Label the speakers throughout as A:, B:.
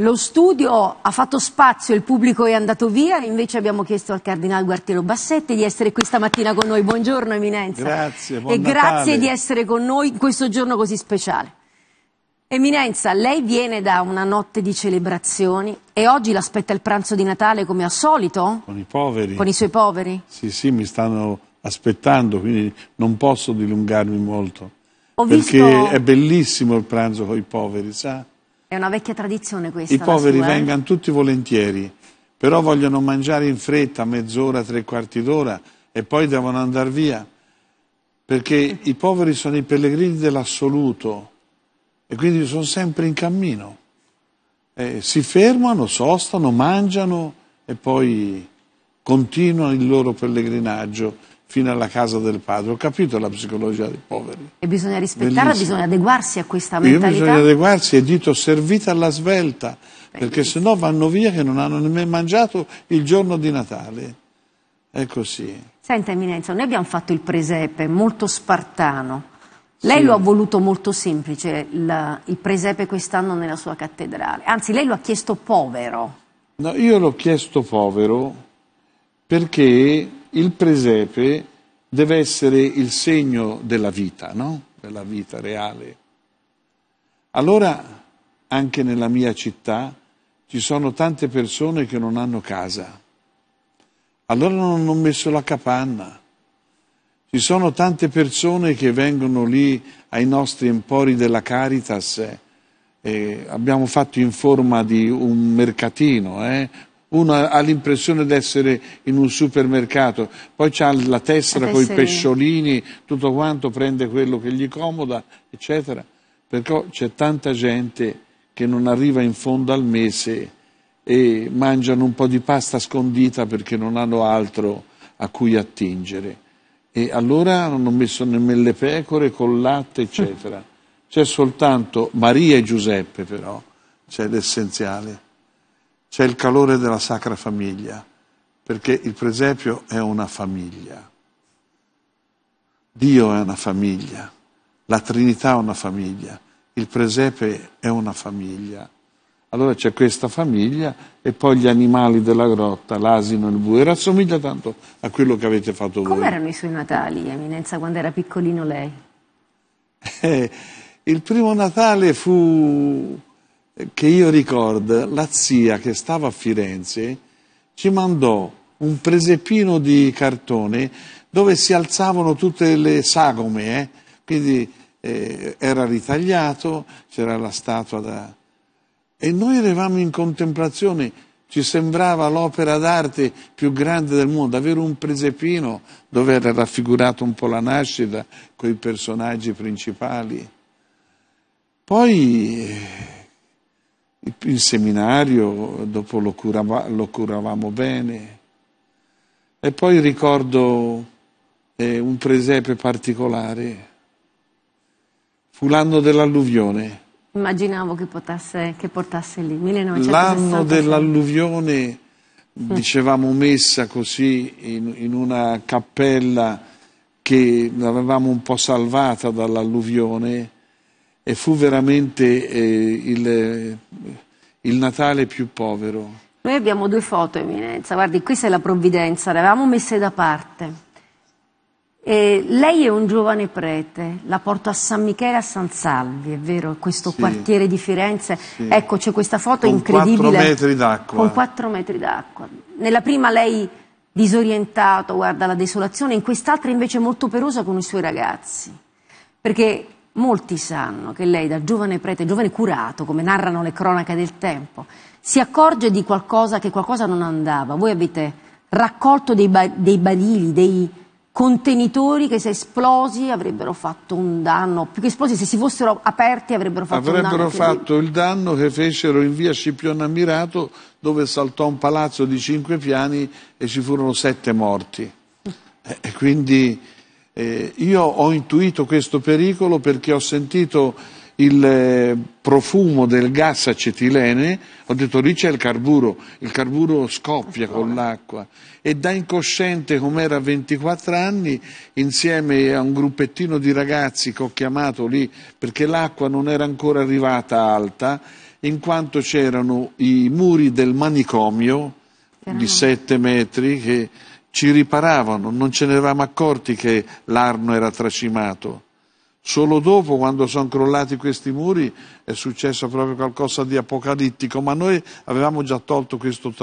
A: Lo studio ha fatto spazio, il pubblico è andato via, invece abbiamo chiesto al Cardinale Guartiero Bassetti di essere questa mattina con noi. Buongiorno Eminenza. Grazie, buon E Natale. grazie di essere con noi in questo giorno così speciale. Eminenza, lei viene da una notte di celebrazioni e oggi l'aspetta il pranzo di Natale come al solito?
B: Con i poveri. Con i suoi poveri? Sì, sì, mi stanno aspettando, quindi non posso dilungarmi molto.
A: Ho perché visto... è
B: bellissimo il pranzo con i poveri, sa?
A: È una vecchia tradizione questa. I poveri sua, eh? vengano
B: tutti volentieri, però vogliono mangiare in fretta, mezz'ora, tre quarti d'ora e poi devono andare via. Perché i poveri sono i pellegrini dell'assoluto e quindi sono sempre in cammino. Eh, si fermano, sostano, mangiano e poi continuano il loro pellegrinaggio fino alla casa del padre. Ho capito la psicologia dei poveri.
A: E bisogna rispettarla, Bellissimo. bisogna adeguarsi a questa mentalità. E io bisogna
B: adeguarsi e dito servita alla svelta, Bellissimo. perché se no vanno via che non hanno nemmeno mangiato il giorno di Natale. È così.
A: Senta Eminenza, noi abbiamo fatto il presepe molto spartano. Lei sì. lo ha voluto molto semplice, il, il presepe quest'anno nella sua cattedrale. Anzi, lei lo ha chiesto povero.
B: No, io l'ho chiesto povero perché il presepe deve essere il segno della vita, no? della vita reale. Allora anche nella mia città ci sono tante persone che non hanno casa, allora non hanno messo la capanna. Ci sono tante persone che vengono lì ai nostri empori della Caritas. Eh, abbiamo fatto in forma di un mercatino, eh, uno ha l'impressione di essere in un supermercato, poi ha la tessera con i pesciolini, tutto quanto, prende quello che gli comoda, eccetera. Perché c'è tanta gente che non arriva in fondo al mese e mangiano un po' di pasta scondita perché non hanno altro a cui attingere. E allora hanno messo nemmeno le pecore col latte, eccetera. C'è soltanto Maria e Giuseppe, però, c'è l'essenziale c'è il calore della Sacra Famiglia, perché il presepio è una famiglia. Dio è una famiglia, la Trinità è una famiglia, il presepe è una famiglia. Allora c'è questa famiglia e poi gli animali della grotta, l'asino e il bue, rassomiglia tanto a quello che avete fatto voi. Come erano
A: i suoi Natali, Eminenza, quando era piccolino lei?
B: Eh, il primo Natale fu che io ricordo, la zia che stava a Firenze ci mandò un presepino di cartone dove si alzavano tutte le sagome, eh? quindi eh, era ritagliato, c'era la statua da... E noi eravamo in contemplazione, ci sembrava l'opera d'arte più grande del mondo, avere un presepino dove era raffigurato un po' la nascita con i personaggi principali. Poi eh, in seminario, dopo lo, curava, lo curavamo bene. E poi ricordo eh, un presepe particolare, fu l'anno dell'alluvione.
A: Immaginavo che, potasse, che portasse lì, 1960. L'anno
B: dell'alluvione dicevamo messa così in, in, una cappella che l'avevamo un po' salvata dall'alluvione e fu veramente eh, il, il, Natale più povero.
A: Noi abbiamo due foto, Eminenza, guardi, questa è la provvidenza, le avevamo messe da parte. E lei è un giovane prete, la porto a San Michele a San Salvi, è vero, questo sì. quartiere di Firenze. Sì. Ecco, c'è questa foto con incredibile. Con quattro metri d'acqua. Con quattro metri d'acqua. Nella prima lei disorientato, guarda la desolazione, in quest'altra invece molto perosa con i suoi ragazzi. Perché Molti sanno che lei, da giovane prete, giovane curato, come narrano le cronache del tempo, si accorge di qualcosa che qualcosa non andava. Voi avete raccolto dei, ba- dei badili, dei contenitori che se esplosi avrebbero fatto un danno, più che esplosi se si fossero aperti avrebbero fatto avrebbero un danno. Avrebbero fatto
B: il danno che fecero in via Scipione Ammirato dove saltò un palazzo di cinque piani e ci furono sette morti. Mm. E quindi eh, io ho intuito questo pericolo perché ho sentito il eh, profumo del gas acetilene, ho detto lì c'è il carburo, il carburo scoppia con l'acqua e da incosciente com'era a 24 anni insieme a un gruppettino di ragazzi che ho chiamato lì perché l'acqua non era ancora arrivata alta in quanto c'erano i muri del manicomio di 7 metri che ci riparavano, non ce ne eravamo accorti che l'arno era tracimato. Solo dopo, quando sono crollati questi muri, è successo proprio qualcosa di apocalittico, ma noi avevamo già tolto questo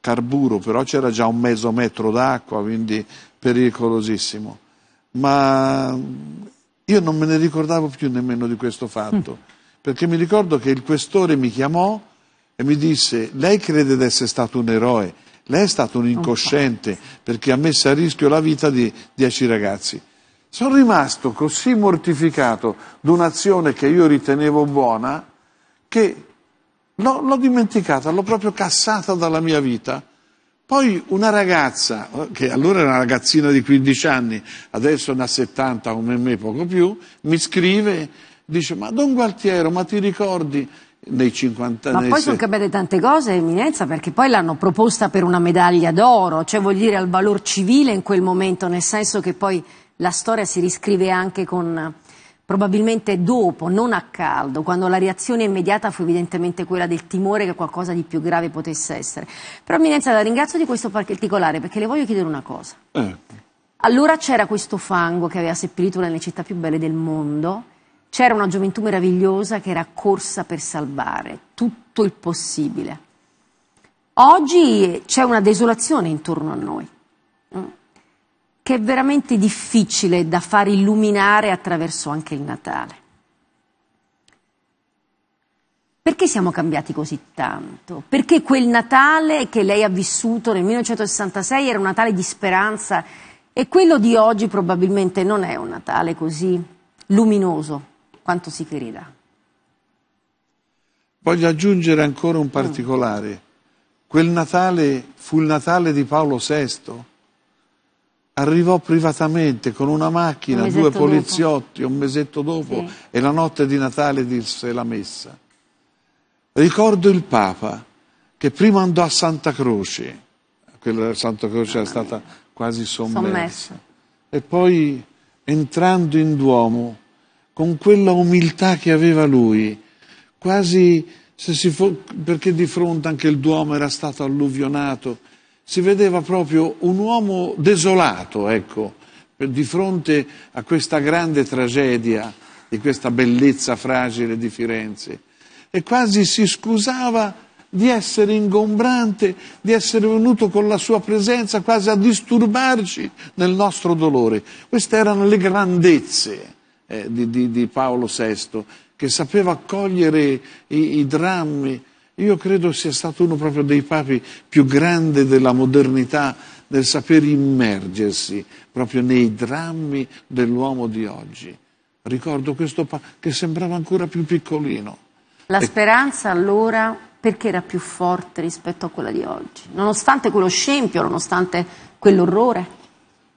B: carburo, però c'era già un mezzo metro d'acqua, quindi pericolosissimo. Ma io non me ne ricordavo più nemmeno di questo fatto, mm. perché mi ricordo che il questore mi chiamò e mi disse, lei crede di essere stato un eroe? Lei è stato un incosciente perché ha messo a rischio la vita di dieci ragazzi. Sono rimasto così mortificato di un'azione che io ritenevo buona che l'ho, dimenticata, l'ho proprio cassata dalla mia vita. Poi una ragazza, che allora era una ragazzina di 15 anni, adesso ne ha 70 come me, poco più, mi scrive, dice, ma Don Gualtiero, ma ti ricordi nei 50 anni. Ma poi sono
A: cambiate tante cose, Eminenza, perché poi l'hanno proposta per una medaglia d'oro, cioè vuol dire al valor civile in quel momento, nel senso che poi la storia si riscrive anche con probabilmente dopo, non a caldo, quando la reazione immediata fu evidentemente quella del timore che qualcosa di più grave potesse essere. Però Eminenza la ringrazio di questo particolare perché le voglio chiedere una cosa. Eh. Allora c'era questo fango che aveva seppellito una delle città più belle del mondo c'era una gioventù meravigliosa che era corsa per salvare tutto il possibile. Oggi c'è una desolazione intorno a noi, mm, che è veramente difficile da far illuminare attraverso anche il Natale. Perché siamo cambiati così tanto? Perché quel Natale che lei ha vissuto nel 1966 era un Natale di speranza e quello di oggi probabilmente non è un Natale così luminoso quanto si creda.
B: Voglio aggiungere ancora un mm. particolare. Quel Natale fu il Natale di Paolo VI. Arrivò privatamente con una macchina, un due poliziotti, dopo. un mesetto dopo, sì. e la notte di Natale disse la messa. Ricordo il Papa che prima andò a Santa Croce, quella Santa Croce era stata quasi sommersa, sommersa. e poi entrando in Duomo con quella umiltà che aveva lui, quasi se si fo- perché di fronte anche il Duomo era stato alluvionato, si vedeva proprio un uomo desolato, ecco, di fronte a questa grande tragedia di questa bellezza fragile di Firenze e quasi si scusava di essere ingombrante, di essere venuto con la sua presenza quasi a disturbarci nel nostro dolore. Queste erano le grandezze eh, di, di, di, Paolo VI, che sapeva cogliere i, i drammi. Io credo sia stato uno proprio dei papi più grandi della modernità nel saper immergersi proprio nei drammi dell'uomo di oggi. Ricordo questo pa- che sembrava ancora più piccolino.
A: La speranza allora perché era più forte rispetto a quella di oggi, nonostante quello scempio, nonostante quell'orrore.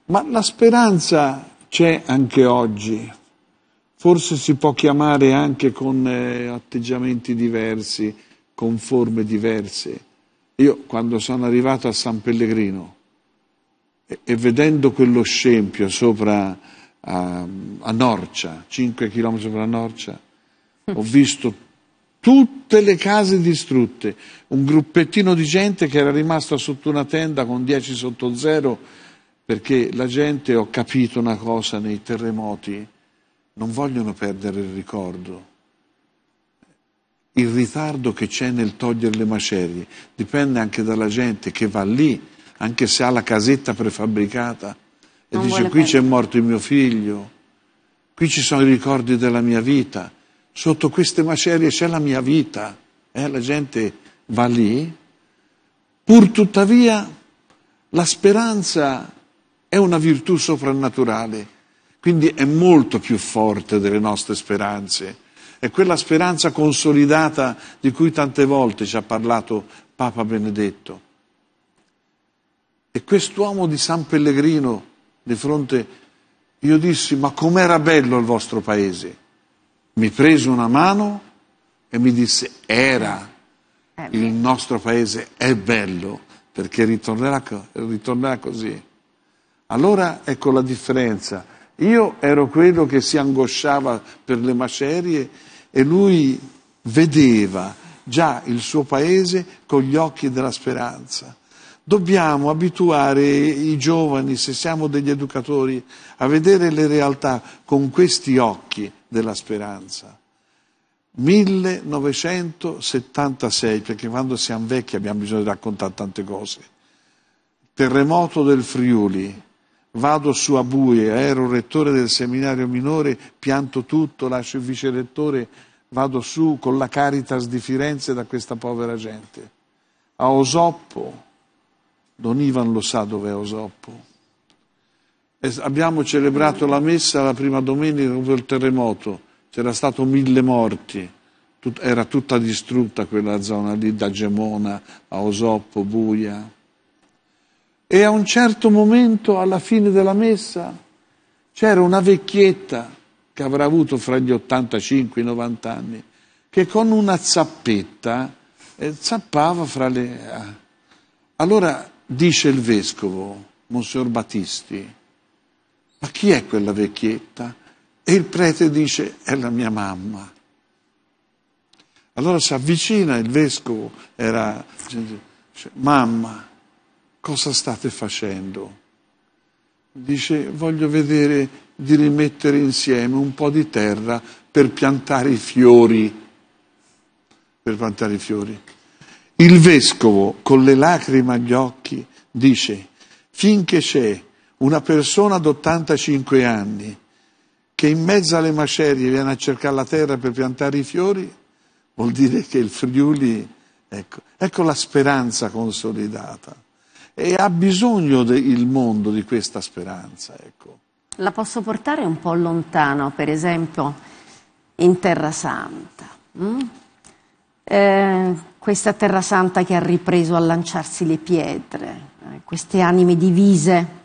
B: Ma la speranza c'è anche oggi forse si può chiamare anche con eh, atteggiamenti diversi, con forme diverse. Io quando sono arrivato a San Pellegrino e, e vedendo quello scempio sopra a, ehm, a Norcia, 5 km sopra Norcia, ho visto tutte le case distrutte, un gruppettino di gente che era rimasto sotto una tenda con 10 sotto zero perché la gente, ho capito una cosa nei terremoti, non vogliono perdere il ricordo. Il ritardo che c'è nel togliere le macerie dipende anche dalla gente che va lì, anche se ha la casetta prefabbricata, e non dice qui c'è morto il mio figlio, qui ci sono i ricordi della mia vita, sotto queste macerie c'è la mia vita. Eh, la gente va lì, pur tuttavia la speranza è una virtù soprannaturale quindi è molto più forte delle nostre speranze. È quella speranza consolidata di cui tante volte ci ha parlato Papa Benedetto. E quest'uomo di San Pellegrino, di fronte, io dissi, ma com'era bello il vostro paese? Mi prese una mano e mi disse, era, eh, il nostro paese è bello, perché ritornerà, ritornerà così. Allora ecco la differenza io ero quello che si angosciava per le macerie e lui vedeva già il suo paese con gli occhi della speranza. Dobbiamo abituare i giovani, se siamo degli educatori, a vedere le realtà con questi occhi della speranza. 1976, perché quando siamo vecchi abbiamo bisogno di raccontare tante cose. Terremoto del Friuli, Vado su Abuie, ero rettore del seminario minore, pianto tutto, lascio il vice rettore, vado su con la Caritas di Firenze da questa povera gente. A Osoppo, Don Ivan lo sa dov'è è Osoppo. E abbiamo celebrato la messa la prima domenica dopo il terremoto, c'era stato mille morti, Tut- era tutta distrutta quella zona lì da Gemona a Osoppo, Buia. E a un certo momento, alla fine della messa, c'era una vecchietta che avrà avuto fra gli 85 e i 90 anni, che con una zappetta eh, zappava fra le... Ah. Allora dice il vescovo, Monsignor Battisti, ma chi è quella vecchietta? E il prete dice, è la mia mamma. Allora si avvicina il vescovo, era... Cioè, mamma, cosa state facendo? Dice, voglio vedere di rimettere insieme un po' di terra per piantare i fiori. Per piantare i fiori. Il vescovo, con le lacrime agli occhi, dice, finché c'è una persona d'85 anni che in mezzo alle macerie viene a cercare la terra per piantare i fiori, vuol dire che il Friuli, ecco, ecco la speranza consolidata e ha bisogno del mondo di questa speranza. Ecco.
A: La posso portare un po' lontano, per esempio in Terra Santa. Mm? Eh, questa Terra Santa che ha ripreso a lanciarsi le pietre, eh, queste anime divise.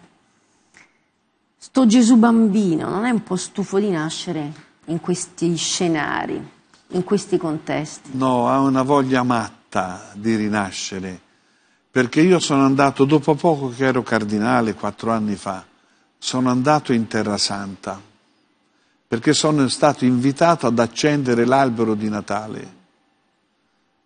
A: Sto Gesù bambino non è un po' stufo di nascere in questi scenari, in questi contesti?
B: No, ha una voglia matta di rinascere perché io sono andato, dopo poco che ero cardinale, quattro anni fa, sono andato in Terra Santa, perché sono stato invitato ad accendere l'albero di Natale.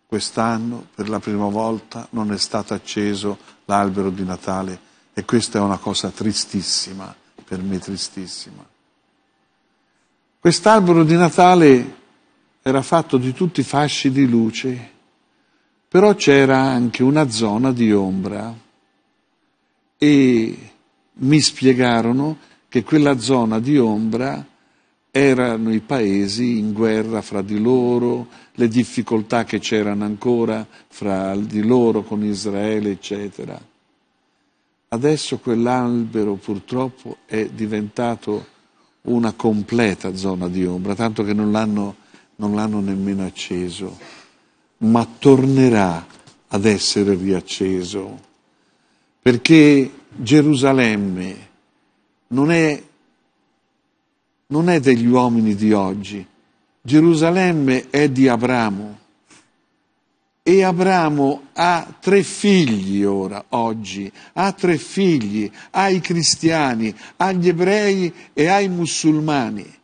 B: Quest'anno, per la prima volta, non è stato acceso l'albero di Natale e questa è una cosa tristissima, per me tristissima. Quest'albero di Natale era fatto di tutti i fasci di luce però c'era anche una zona di ombra e mi spiegarono che quella zona di ombra erano i paesi in guerra fra di loro, le difficoltà che c'erano ancora fra di loro con Israele, eccetera. Adesso quell'albero purtroppo è diventato una completa zona di ombra, tanto che non l'hanno, non l'hanno nemmeno acceso ma tornerà ad essere riacceso, perché Gerusalemme non è, non è degli uomini di oggi, Gerusalemme è di Abramo e Abramo ha tre figli ora, oggi, ha tre figli, ai cristiani, agli ebrei e ai musulmani.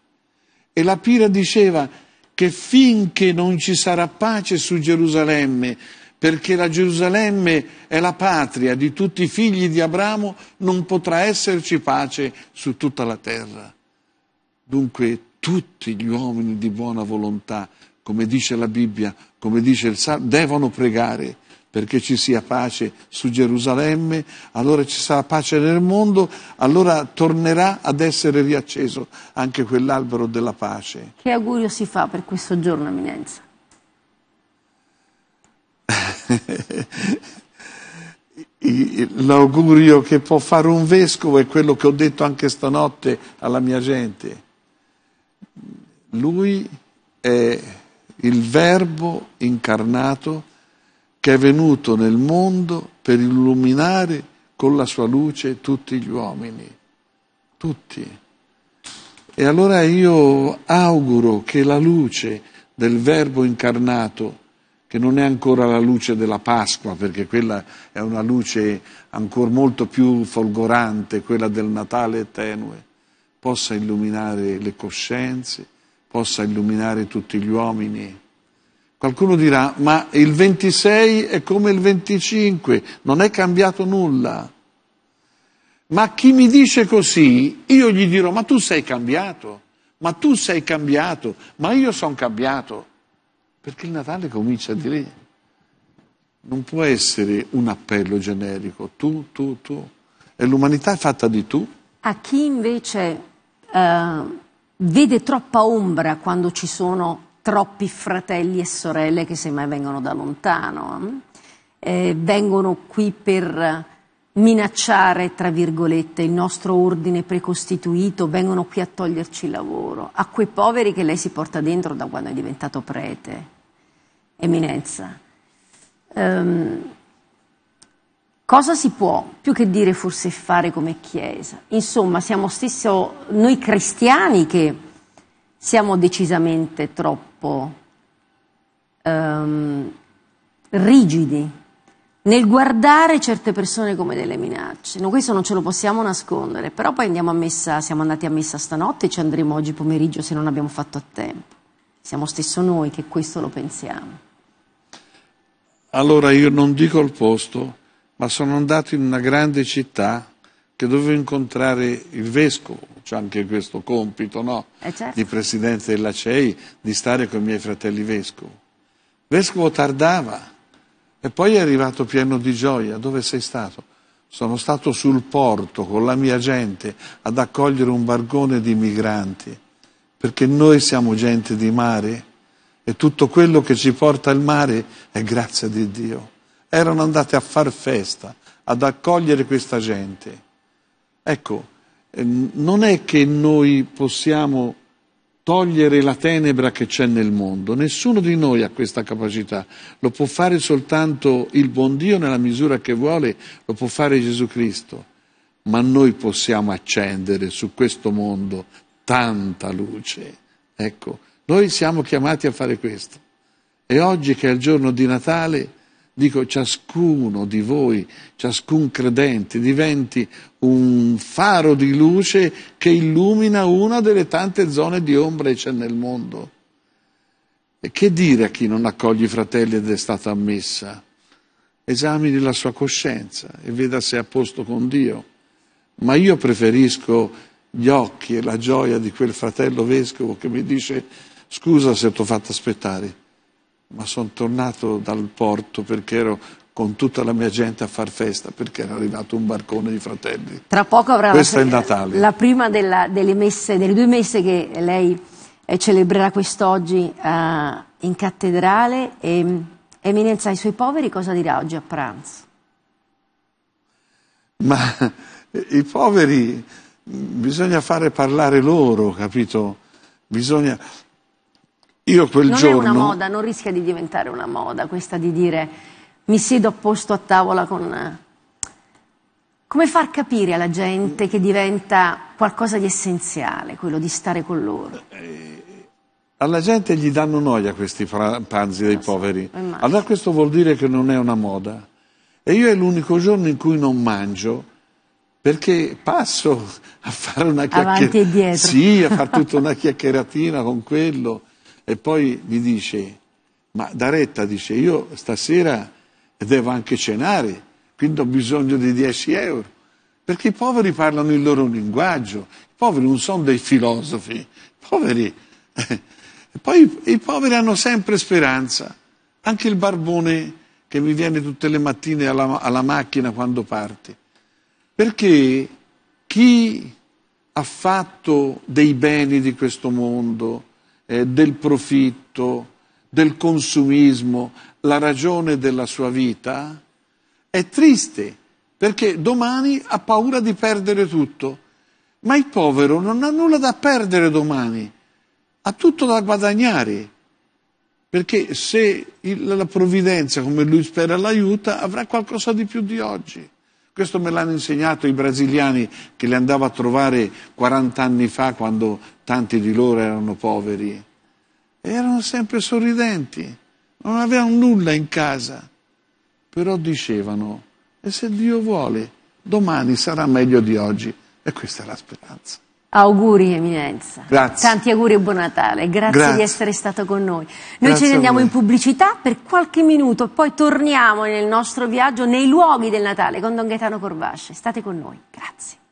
B: E la Pira diceva, che finché non ci sarà pace su Gerusalemme, perché la Gerusalemme è la patria di tutti i figli di Abramo, non potrà esserci pace su tutta la terra. Dunque tutti gli uomini di buona volontà, come dice la Bibbia, come dice il Salmo, devono pregare perché ci sia pace su Gerusalemme, allora ci sarà pace nel mondo, allora tornerà ad essere riacceso anche quell'albero della pace.
A: Che augurio si fa per questo giorno, Eminenza?
B: L'augurio che può fare un vescovo è quello che ho detto anche stanotte alla mia gente. Lui è il verbo incarnato che è venuto nel mondo per illuminare con la sua luce tutti gli uomini, tutti. E allora io auguro che la luce del Verbo incarnato, che non è ancora la luce della Pasqua, perché quella è una luce ancora molto più folgorante, quella del Natale tenue, possa illuminare le coscienze, possa illuminare tutti gli uomini Qualcuno dirà, ma il 26 è come il 25, non è cambiato nulla. Ma chi mi dice così, io gli dirò, ma tu sei cambiato, ma tu sei cambiato, ma io sono cambiato. Perché il Natale comincia di lì. Non può essere un appello generico, tu, tu, tu. E l'umanità è fatta di tu.
A: A chi invece eh, vede troppa ombra quando ci sono troppi fratelli e sorelle che semmai vengono da lontano, mm? eh, vengono qui per minacciare, tra virgolette, il nostro ordine precostituito, vengono qui a toglierci il lavoro, a quei poveri che lei si porta dentro da quando è diventato prete. Eminenza. Um, Cosa si può più che dire forse fare come Chiesa? Insomma, siamo stessi noi cristiani che siamo decisamente troppo um, rigidi nel guardare certe persone come delle minacce. No, questo non ce lo possiamo nascondere, però poi andiamo a messa, siamo andati a messa stanotte e ci andremo oggi pomeriggio se non abbiamo fatto a tempo. Siamo stesso noi che questo lo pensiamo.
B: Allora io non dico il posto, ma sono andato in una grande città che dovevo incontrare il vescovo c'è anche questo compito no? eh certo. di presidente della CEI, di stare con i miei fratelli vescovi. Vescovo tardava e poi è arrivato pieno di gioia. Dove sei stato? Sono stato sul porto con la mia gente ad accogliere un bargone di migranti, perché noi siamo gente di mare e tutto quello che ci porta al mare è grazia di Dio. Erano andate a far festa, ad accogliere questa gente. Ecco, non è che noi possiamo togliere la tenebra che c'è nel mondo, nessuno di noi ha questa capacità, lo può fare soltanto il buon Dio nella misura che vuole, lo può fare Gesù Cristo, ma noi possiamo accendere su questo mondo tanta luce. Ecco, noi siamo chiamati a fare questo. E oggi che è il giorno di Natale, Dico, ciascuno di voi, ciascun credente, diventi un faro di luce che illumina una delle tante zone di ombra che c'è nel mondo. E che dire a chi non accoglie i fratelli ed è stata ammessa? Esamini la sua coscienza e veda se è a posto con Dio. Ma io preferisco gli occhi e la gioia di quel fratello vescovo che mi dice scusa se ti ho fatto aspettare ma sono tornato dal porto perché ero con tutta la mia gente a far festa perché era arrivato un barcone di fratelli.
A: Tra poco avrà Questo la, è Natale. la prima della, delle, messe, delle due messe che lei eh, celebrerà quest'oggi uh, in cattedrale. E, ehm, Eminenza, ai suoi poveri cosa dirà oggi a pranzo?
B: Ma i poveri mm, bisogna fare parlare loro, capito? Bisogna, io quel non giorno... Non è una moda,
A: non rischia di diventare una moda questa di dire mi siedo a posto a tavola con... Come far capire alla gente che diventa qualcosa di essenziale quello di stare con loro? Eh,
B: alla gente gli danno noia questi pranzi dei poveri. Allora questo vuol dire che non è una moda. E io è l'unico giorno in cui non mangio perché passo a fare una chiacchieratina. e dietro. Sì, a fare tutta una chiacchieratina con quello. E poi gli dice, ma Daretta dice, io stasera devo anche cenare, quindi ho bisogno di 10 euro. Perché i poveri parlano il loro linguaggio, i poveri non sono dei filosofi, i poveri... E eh, poi i poveri hanno sempre speranza, anche il barbone che mi viene tutte le mattine alla, alla macchina quando parte. Perché chi ha fatto dei beni di questo mondo, eh, del profitto, del consumismo, la ragione della sua vita, è triste perché domani ha paura di perdere tutto. Ma il povero non ha nulla da perdere domani, ha tutto da guadagnare. Perché se il, la provvidenza, come lui spera, l'aiuta, avrà qualcosa di più di oggi. Questo me l'hanno insegnato i brasiliani che li andavo a trovare 40 anni fa quando tanti di loro erano poveri. E erano sempre sorridenti, non avevano nulla in casa, però dicevano, e se Dio vuole, domani sarà meglio di oggi. E questa è la speranza.
A: Auguri Eminenza. Grazie. Tanti auguri e buon Natale. Grazie, Grazie. di essere stato con noi. Noi Grazie ce ne andiamo in pubblicità per qualche minuto, poi torniamo nel nostro viaggio nei luoghi del Natale con Don Gaetano Corvasce. State con noi. Grazie.